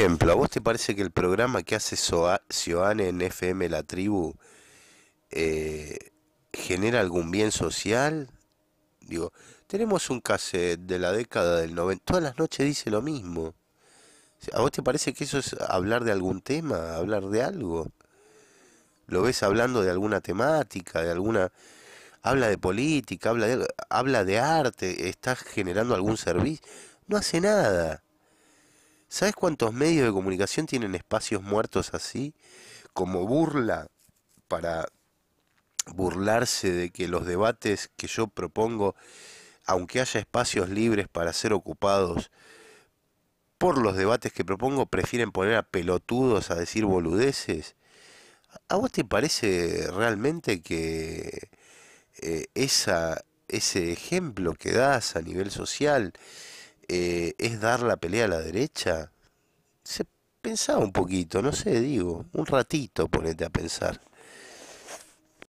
ejemplo, ¿a vos te parece que el programa que hace Sioane en FM La Tribu eh, genera algún bien social? Digo, tenemos un cassette de la década del 90, todas las noches dice lo mismo. ¿A vos te parece que eso es hablar de algún tema, hablar de algo? ¿Lo ves hablando de alguna temática, de alguna... Habla de política, habla de, habla de arte, está generando algún servicio. No hace nada. ¿Sabes cuántos medios de comunicación tienen espacios muertos así? Como burla para burlarse de que los debates que yo propongo, aunque haya espacios libres para ser ocupados por los debates que propongo, prefieren poner a pelotudos a decir boludeces. ¿A vos te parece realmente que eh, esa, ese ejemplo que das a nivel social eh, es dar la pelea a la derecha? Se pensaba un poquito, no sé, digo, un ratito ponete a pensar.